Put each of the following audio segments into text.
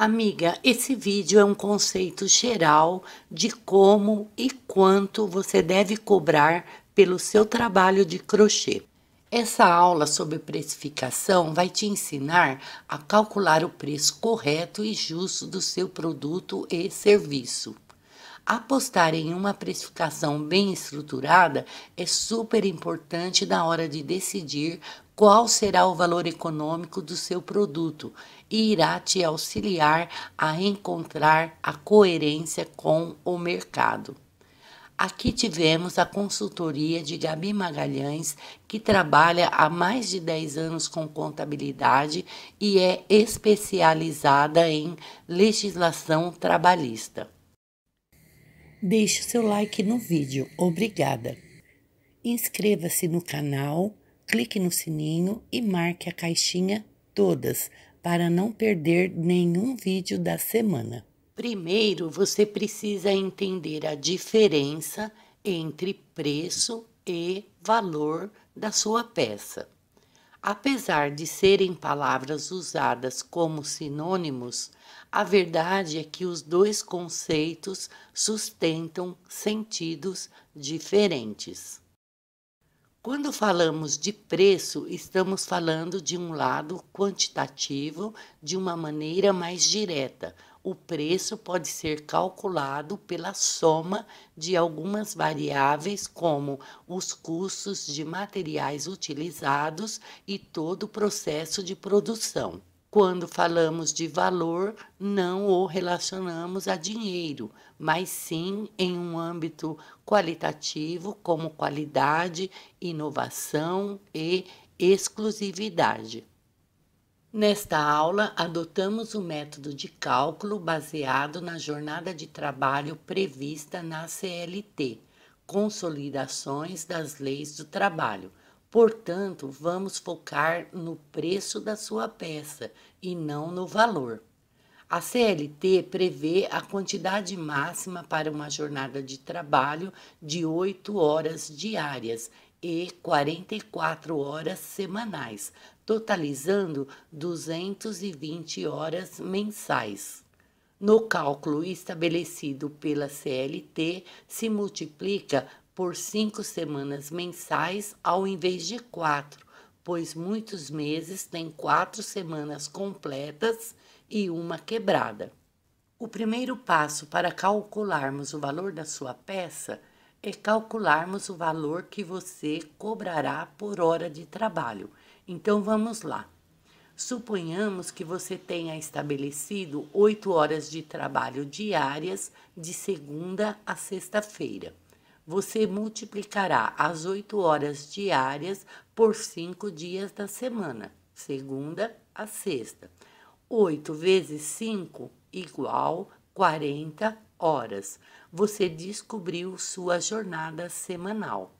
Amiga, esse vídeo é um conceito geral de como e quanto você deve cobrar pelo seu trabalho de crochê. Essa aula sobre precificação vai te ensinar a calcular o preço correto e justo do seu produto e serviço apostar em uma precificação bem estruturada é super importante na hora de decidir qual será o valor econômico do seu produto e irá te auxiliar a encontrar a coerência com o mercado. Aqui tivemos a consultoria de Gabi Magalhães, que trabalha há mais de 10 anos com contabilidade e é especializada em legislação trabalhista. Deixe seu like no vídeo. Obrigada. Inscreva-se no canal, clique no sininho e marque a caixinha todas para não perder nenhum vídeo da semana. Primeiro, você precisa entender a diferença entre preço e valor da sua peça. Apesar de serem palavras usadas como sinônimos, a verdade é que os dois conceitos sustentam sentidos diferentes. Quando falamos de preço, estamos falando de um lado quantitativo de uma maneira mais direta. O preço pode ser calculado pela soma de algumas variáveis, como os custos de materiais utilizados e todo o processo de produção. Quando falamos de valor, não o relacionamos a dinheiro, mas sim em um âmbito qualitativo, como qualidade, inovação e exclusividade. Nesta aula, adotamos o método de cálculo baseado na jornada de trabalho prevista na CLT, Consolidações das Leis do Trabalho, Portanto, vamos focar no preço da sua peça e não no valor. A CLT prevê a quantidade máxima para uma jornada de trabalho de 8 horas diárias e 44 horas semanais, totalizando 220 horas mensais. No cálculo estabelecido pela CLT, se multiplica por cinco semanas mensais ao invés de quatro, pois muitos meses têm quatro semanas completas e uma quebrada. O primeiro passo para calcularmos o valor da sua peça é calcularmos o valor que você cobrará por hora de trabalho. Então vamos lá. Suponhamos que você tenha estabelecido oito horas de trabalho diárias de segunda a sexta-feira você multiplicará as oito horas diárias por cinco dias da semana, segunda a sexta. Oito vezes cinco igual 40 horas. Você descobriu sua jornada semanal.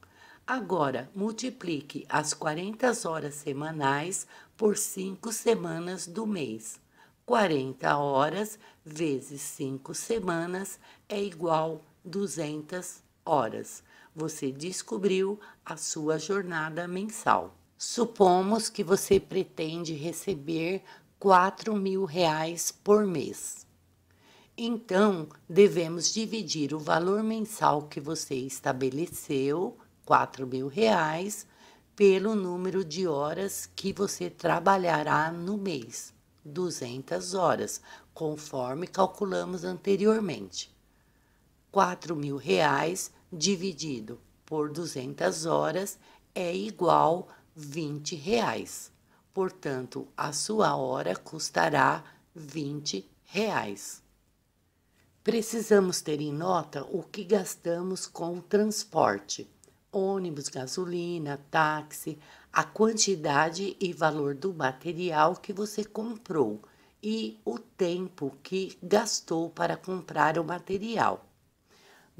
Agora, multiplique as 40 horas semanais por cinco semanas do mês. 40 horas vezes 5 semanas é igual 200 horas você descobriu a sua jornada mensal. Supomos que você pretende receber 4 mil reais por mês. Então, devemos dividir o valor mensal que você estabeleceu, 4 mil reais, pelo número de horas que você trabalhará no mês, 200 horas, conforme calculamos anteriormente. 4 mil reais dividido por 200 horas é igual 20 reais. Portanto, a sua hora custará 20 reais. Precisamos ter em nota o que gastamos com o transporte: ônibus, gasolina, táxi, a quantidade e valor do material que você comprou e o tempo que gastou para comprar o material.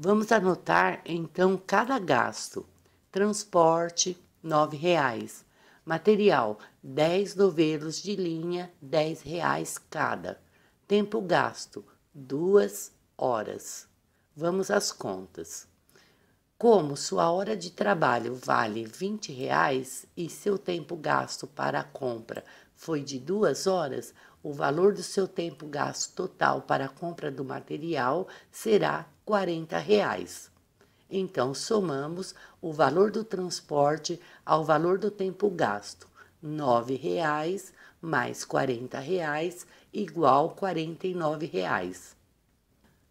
Vamos anotar então cada gasto. Transporte, R$ 9,00. Material, 10 novelos de linha, R$ 10,00 cada. Tempo gasto, duas horas. Vamos às contas. Como sua hora de trabalho vale R$ 20,00 e seu tempo gasto para a compra foi de duas horas, o valor do seu tempo gasto total para a compra do material será 40 reais. Então, somamos o valor do transporte ao valor do tempo gasto, R$ reais mais R$ reais igual R$ reais.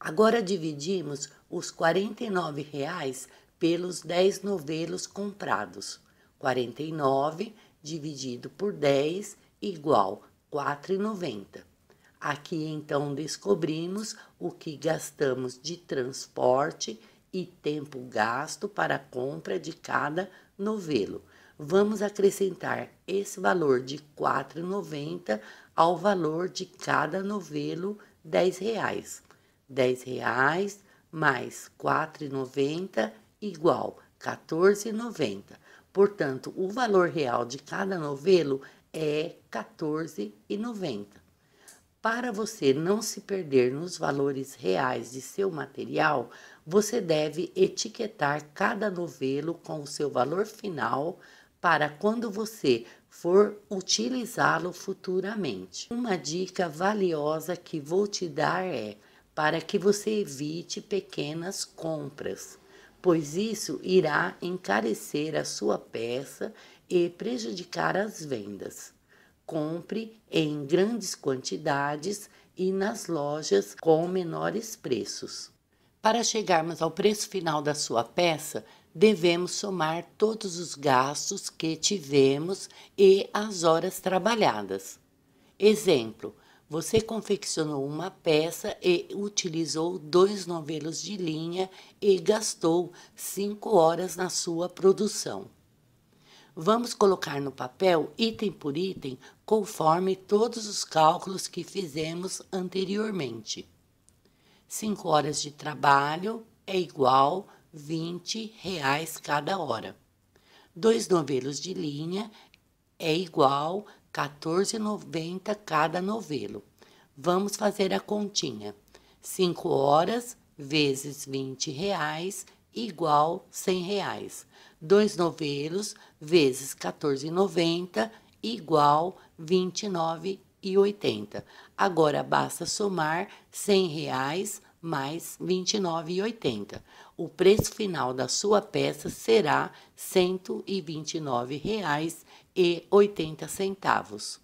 Agora dividimos os R$ reais pelos 10 novelos comprados. 49 dividido por 10 igual R$ 4,90. Aqui então descobrimos o que gastamos de transporte e tempo gasto para a compra de cada novelo. Vamos acrescentar esse valor de R$ 4,90 ao valor de cada novelo R$ 10,00. R$ 10,00 mais R$ 4,90 igual R$ 14,90. Portanto, o valor real de cada novelo é R$ 14,90. Para você não se perder nos valores reais de seu material, você deve etiquetar cada novelo com o seu valor final para quando você for utilizá-lo futuramente. Uma dica valiosa que vou te dar é para que você evite pequenas compras, pois isso irá encarecer a sua peça e prejudicar as vendas compre em grandes quantidades e nas lojas com menores preços. Para chegarmos ao preço final da sua peça, devemos somar todos os gastos que tivemos e as horas trabalhadas. Exemplo: você confeccionou uma peça e utilizou dois novelos de linha e gastou cinco horas na sua produção. Vamos colocar no papel, item por item, conforme todos os cálculos que fizemos anteriormente. 5 horas de trabalho é igual R$ 20 reais cada hora. Dois novelos de linha é igual R$ 14,90 cada novelo. Vamos fazer a continha. 5 horas vezes 20 reais igual 100 reais. Dois novelos vezes 14,90 igual 29,80. Agora basta somar 100 reais mais 29,80. O preço final da sua peça será R$ 129,80.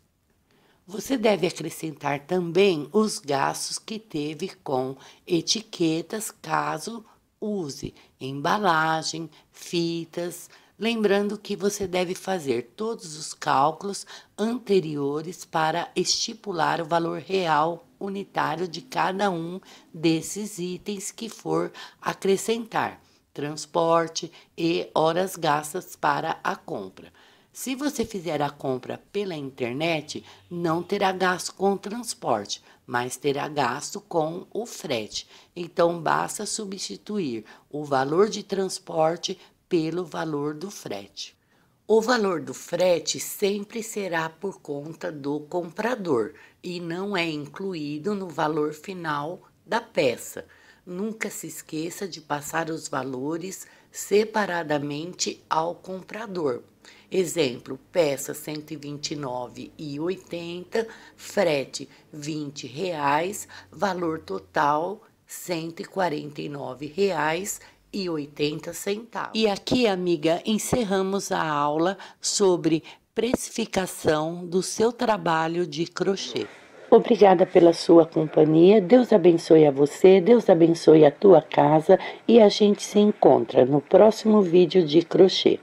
Você deve acrescentar também os gastos que teve com etiquetas, caso use embalagem, fitas, lembrando que você deve fazer todos os cálculos anteriores para estipular o valor real unitário de cada um desses itens que for acrescentar transporte e horas gastas para a compra. Se você fizer a compra pela internet, não terá gasto com transporte, mas terá gasto com o frete. Então basta substituir o valor de transporte pelo valor do frete. O valor do frete sempre será por conta do comprador e não é incluído no valor final da peça. Nunca se esqueça de passar os valores separadamente ao comprador. Exemplo, peça 129,80, frete 20 reais, valor total 149 reais e 80 centavos. E aqui, amiga, encerramos a aula sobre precificação do seu trabalho de crochê. Obrigada pela sua companhia. Deus abençoe a você, Deus abençoe a tua casa e a gente se encontra no próximo vídeo de crochê.